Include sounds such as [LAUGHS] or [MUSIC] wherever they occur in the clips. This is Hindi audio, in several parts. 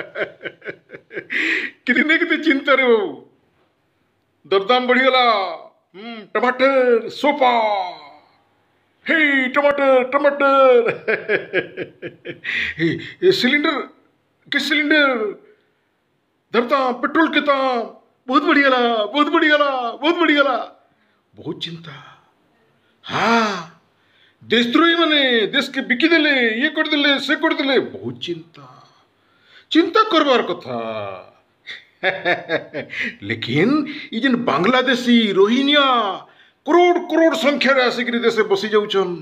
[LAUGHS] कितने कितने चिंता रे बाबू दरदाम बढ़िया हम्म, टमाटर सोफा हे टमाटर टमाटर [LAUGHS] सिलेंडर किस सिलेंडर दरदाम पेट्रोल के दाम बहुत बढ़िया ला बहुत बढ़िया ला बहुत बढ़िया ला बहुत चिंता हाँ देशद्रोही मने देश के बिकी दिले ये कर दिले से कर दिले बहुत चिंता চিন্তা করবার কথা লেকিন ই ଯେନ୍ ବାଙ୍ଗଲାଦେଶୀ ରୋହିନିଆ କ୍ରୋଡ଼ କ୍ରୋଡ଼ ସଂଖ୍ୟାରେ ଆସିକିରି ଦେଶେ ବସି ଯାଉଛନ୍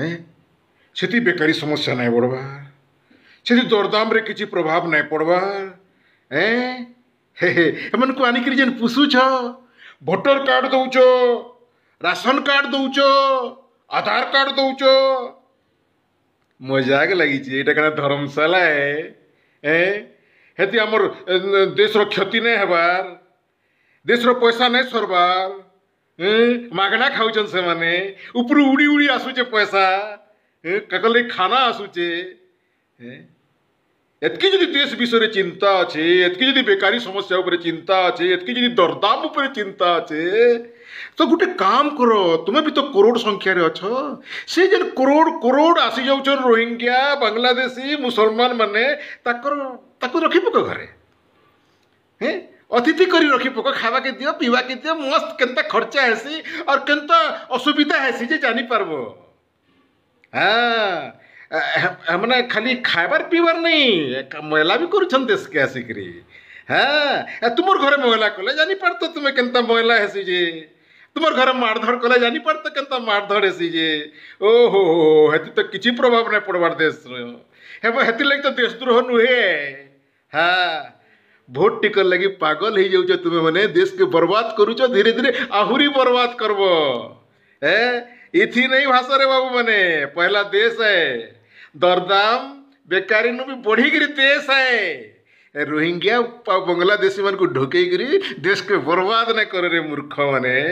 ହେଁ ସେଥି ବେକାରୀ ସମସ୍ୟା ନାଇଁ ବଢ଼ବାର୍ ସେଠି ଦରଦାମରେ କିଛି ପ୍ରଭାବ ନାଇଁ ପଡ଼ବାର୍ ଏଁ ହେ ହେ ଏମାନଙ୍କୁ ଆଣିକିରି ଯେନ୍ ପୁଷୁଛ ଭୋଟର କାର୍ଡ଼ ଦଉଛ ରାସନ କାର୍ଡ଼ ଦଉଛ ଆଧାର କାର୍ଡ଼ ଦଉଛ ମଜାକ ଲାଗିଛି ଏଇଟା କାଣା ଧର୍ମଶାଳା ଏ ଏଁ ହେତି ଆମର୍ ଦେଶ୍ର କ୍ଷତି ନାଇଁ ହେବାର୍ ଦେଶ୍ର ପଇସା ନାଇଁ ସର୍ବାର୍ ମାଗଣା ଖାଉଛନ୍ ସେମାନେ ଉପରୁ ଉଡ଼ି ଉଡ଼ି ଆସୁଛେ ପଇସା କାକର୍ ଲାଗି ଖାନା ଆସୁଛେ ଏତିକି ଯଦି ଦେଶ ବିଷୟରେ ଚିନ୍ତା ଅଛେ ଏତିକି ଯଦି ବେକାରୀ ସମସ୍ୟା ଉପରେ ଚିନ୍ତା ଅଛେ ଏତିକି ଯଦି ଦରଦାମ ଉପରେ ଚିନ୍ତା ଅଛେ ତ ଗୋଟେ କାମ କର ତୁମେ ବି ତ କରୋଡ଼ ସଂଖ୍ୟାରେ ଅଛ ସେ ଯେନ୍ କରୋଡ଼ କରୋଡ଼ ଆସିଯାଉଛନ୍ ରୋହିଙ୍ଗ୍ୟା ବାଂଲାଦେଶୀ ମୁସଲମାନମାନେ ତାଙ୍କର ତାକୁ ରଖିପକ ଘରେ ହେଁ ଅତିଥି କରି ରଖିପକ ଖାଇବାକେ ଦିଅ ପିଇବାକେ ଦିଅ ମସ୍ତ କେନ୍ତା ଖର୍ଚ୍ଚା ହେସି ଆର୍ କେନ୍ତା ଅସୁବିଧା ହେସି ଯେ ଜାଣିପାରବ ହଁ मैंने खाली खाबार पीबार नहीं मैला भी करके आसिक हाँ तुम घर मैला कले जानी पार तुम्हें के मैला हसी जे तुम घर मारधड़ कले जानी पार तो केन्ता मारधड़ हसी जे ओहो हेती तो किसी प्रभाव नहीं पड़वार देश रेत लगे तो देश द्रोह नुहे हाँ भोट टिकर लगे पागल हो जाऊ तुम्हें मैंने देश के बर्बाद करुच धीरे धीरे आहुरी बर्बाद करब ए इथी नहीं भाषा रे बाबू मैने पहला देश है दरदाम बेकारी नु भी बढ़ी गिरी देश है रोहिंग्या बंगलादेशी मान को ढोके गिरी देश के बर्बाद न करे रे मूर्ख मैंने